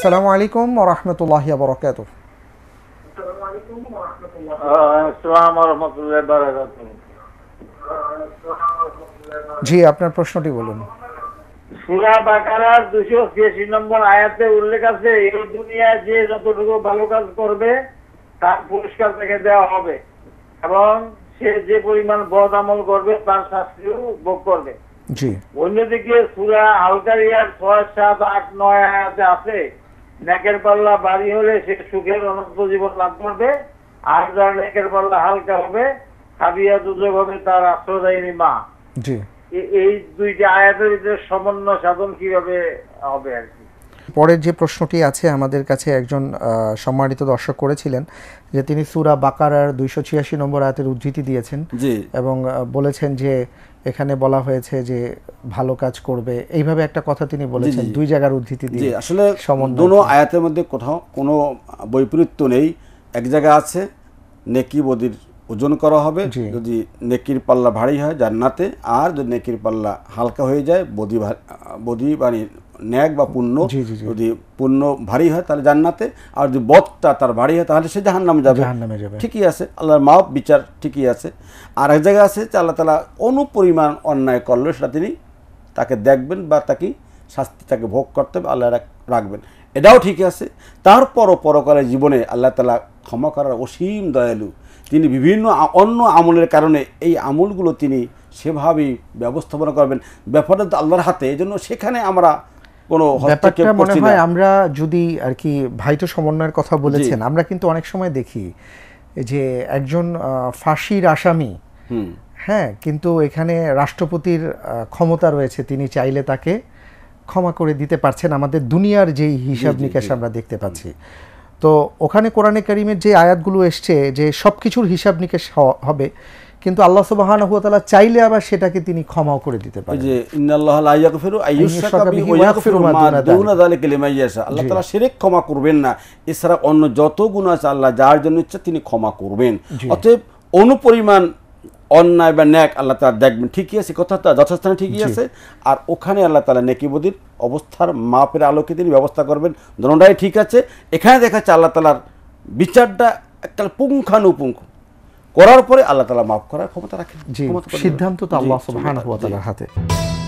আসসালামু আলাইকুম ওয়া রাহমাতুল্লাহি ওয়া বারাকাতুহু আলাইকুম ওয়া রাহমাতুল্লাহি ওয়া বারাকাতুহু জি আপনার প্রশ্নটি বলুন বাকারার নম্বর আয়াতে উল্লেখ আছে এই দুনিয়ায় যে যতটুকু ভালো কাজ করবে তার পুরস্কার তাকে দেওয়া হবে এবং সে যে পরিমাণ বদ আমল করবে তার শাস্তিও ভোগ করবে জি অন্যদিকে সুরা আলকারিয়ার ছয় সাত আট নয় আয়াতে আছে নেকের পাল্লা বাড়ি হলে সে সুখের অনন্ত জীবন লাভ করবে আর যার নেকের পাল্লা হালকা হবে খাবিয়া দুজক হবে তার আশ্রয়দায়ী মা এই দুইটি আয়াতের ভিতরে সমন্বয় সাধন কিভাবে হবে আর কি পরের যে প্রশ্নটি আছে আমাদের কাছে একজন সম্মানিত দর্শক করেছিলেন যে তিনি সুরা বাকারার দুইশো ছিয়াশি নম্বর আয়াতের উদ্ধৃতি দিয়েছেন এবং বলেছেন যে এখানে বলা হয়েছে যে ভালো কাজ করবে এইভাবে একটা কথা তিনি বলেছেন দুই জায়গার উদ্ধৃতি দিয়ে আসলে দুনো আয়াতের মধ্যে কোথাও কোনো বৈপরীত্য নেই এক জায়গা আছে নেকি বদির ওজন করা হবে যদি নেকির পাল্লা ভারী হয় জান্নাতে আর যদি নেকির পাল্লা হালকা হয়ে যায় বদি বদি মানে ন্যাক বা পুণ্য যদি পুণ্য ভারী হয় তাহলে জান্নাতে আর যদি বদটা তার ভারী হয় তাহলে সে জাহান নামে যাবে যাবে ঠিকই আছে আল্লাহর মাপ বিচার ঠিকই আছে আর এক জায়গায় আছে যে আল্লাহ তালা অনুপরিমাণ অন্যায় করলে সেটা তিনি তাকে দেখবেন বা তাকে শাস্তি তাকে ভোগ করতে হবে আল্লাহ রাখবেন এটাও ঠিক আছে তারপরও পরকালের জীবনে আল্লাহ তালা ক্ষমা করার অসীম দয়ালু তিনি বিভিন্ন অন্য আমলের কারণে এই আমলগুলো তিনি সেভাবেই ব্যবস্থাপনা করবেন ব্যাপারটা তো আল্লাহর হাতে এই জন্য সেখানে আমরা কোনো মনে হয় আমরা যদি আর কি ভাইটো সমন্বয়ের কথা বলেছেন আমরা কিন্তু অনেক সময় দেখি যে একজন ফাঁসির আসামি হ্যাঁ কিন্তু এখানে রাষ্ট্রপতির ক্ষমতা রয়েছে তিনি চাইলে তাকে ক্ষমা করে দিতে পারছেন আমাদের দুনিয়ার যেই হিসাব নিকাশ আমরা দেখতে পাচ্ছি তো ওখানে কোরআনে করিমের যে আয়াতগুলো এসছে যে সব কিছুর হিসাব নিকাশ হবে কিন্তু আল্লাহ সুবাহান হুয়াতালা চাইলে আবার সেটাকে তিনি ক্ষমাও করে দিতে পারেন যে আল্লাহ তালা সেরেক ক্ষমা করবেন না এছাড়া অন্য যত গুণ আছে আল্লাহ যার জন্য ইচ্ছা তিনি ক্ষমা করবেন অতএব অনুপরিমাণ অন্যায় বা ন্যাক আল্লাহ তালা দেখবেন ঠিকই আছে কথাটা যথাস্থানে ঠিকই আছে আর ওখানে আল্লাহ তালা নেকিবদির অবস্থার মাপের আলোকে তিনি ব্যবস্থা করবেন দোনোটাই ঠিক আছে এখানে দেখাচ্ছে আল্লাহ তালার বিচারটা একটা পুঙ্খানুপুঙ্খ করার পরে আল্লাহ তালা মাফ করার ক্ষমতা রাখেন সিদ্ধান্ত তো আল্লাহ হাতে